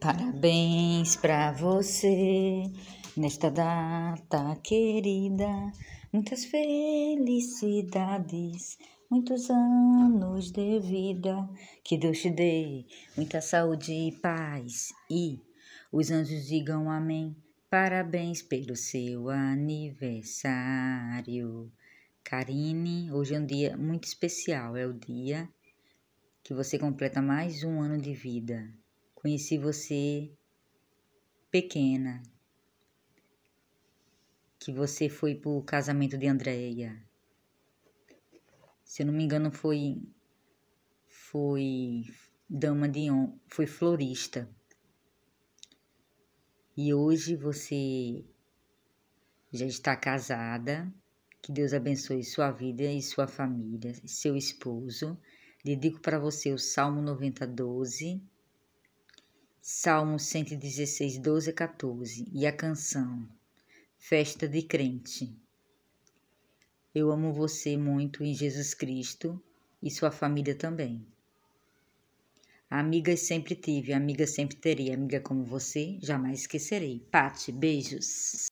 Parabéns para você nesta data querida. Muitas felicidades, muitos anos de vida. Que Deus te dê muita saúde e paz. E os anjos digam amém. Parabéns pelo seu aniversário. Karine, hoje é um dia muito especial, é o dia que você completa mais um ano de vida. Conheci você pequena, que você foi para o casamento de Andréia. Se eu não me engano, foi foi dama de honra, foi florista. E hoje você já está casada. Que Deus abençoe sua vida e sua família, seu esposo. Dedico para você o Salmo 90, 12 Salmos 116, 12 14 e a canção Festa de Crente. Eu amo você muito em Jesus Cristo e sua família também. Amigas sempre tive, amiga sempre terei, amiga como você, jamais esquecerei. Pati, beijos.